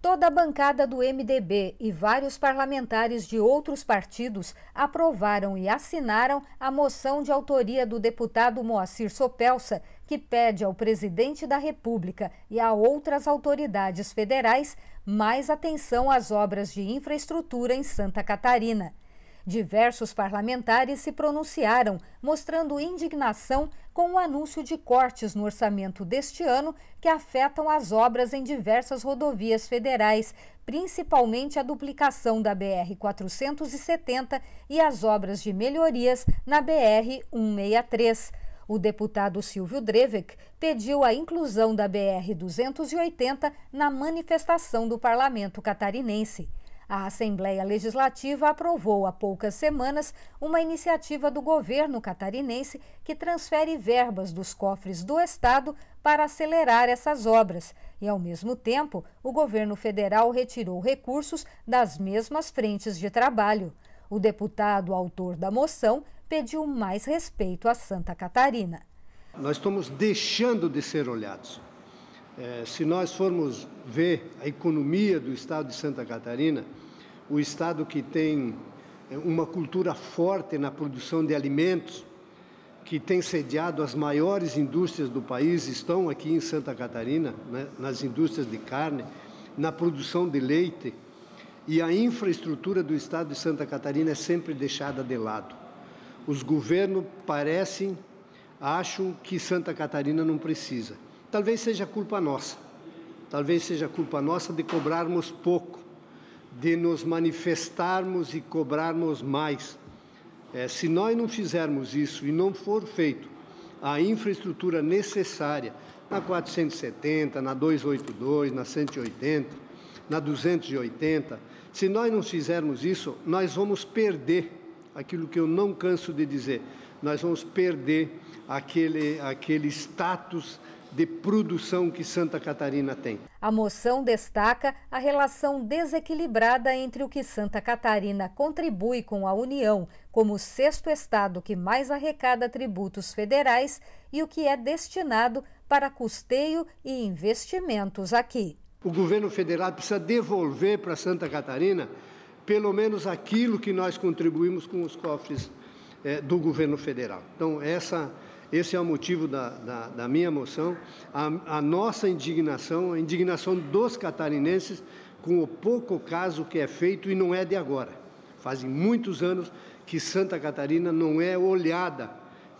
Toda a bancada do MDB e vários parlamentares de outros partidos aprovaram e assinaram a moção de autoria do deputado Moacir Sopelsa, que pede ao presidente da República e a outras autoridades federais mais atenção às obras de infraestrutura em Santa Catarina. Diversos parlamentares se pronunciaram, mostrando indignação com o anúncio de cortes no orçamento deste ano que afetam as obras em diversas rodovias federais, principalmente a duplicação da BR-470 e as obras de melhorias na BR-163. O deputado Silvio Drevec pediu a inclusão da BR-280 na manifestação do parlamento catarinense. A Assembleia Legislativa aprovou há poucas semanas uma iniciativa do governo catarinense que transfere verbas dos cofres do Estado para acelerar essas obras. E, ao mesmo tempo, o governo federal retirou recursos das mesmas frentes de trabalho. O deputado autor da moção pediu mais respeito a Santa Catarina. Nós estamos deixando de ser olhados. É, se nós formos ver a economia do estado de Santa Catarina, o estado que tem é, uma cultura forte na produção de alimentos, que tem sediado as maiores indústrias do país, estão aqui em Santa Catarina, né, nas indústrias de carne, na produção de leite, e a infraestrutura do estado de Santa Catarina é sempre deixada de lado. Os governos parecem, acham que Santa Catarina não precisa. Talvez seja culpa nossa, talvez seja culpa nossa de cobrarmos pouco, de nos manifestarmos e cobrarmos mais. É, se nós não fizermos isso e não for feito a infraestrutura necessária na 470, na 282, na 180, na 280, se nós não fizermos isso, nós vamos perder aquilo que eu não canso de dizer, nós vamos perder aquele, aquele status de produção que Santa Catarina tem. A moção destaca a relação desequilibrada entre o que Santa Catarina contribui com a União, como o sexto estado que mais arrecada tributos federais, e o que é destinado para custeio e investimentos aqui. O governo federal precisa devolver para Santa Catarina pelo menos aquilo que nós contribuímos com os cofres eh, do governo federal. Então, essa esse é o motivo da, da, da minha moção, a, a nossa indignação, a indignação dos catarinenses com o pouco caso que é feito e não é de agora. Fazem muitos anos que Santa Catarina não é olhada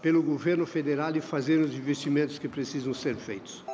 pelo governo federal e fazer os investimentos que precisam ser feitos.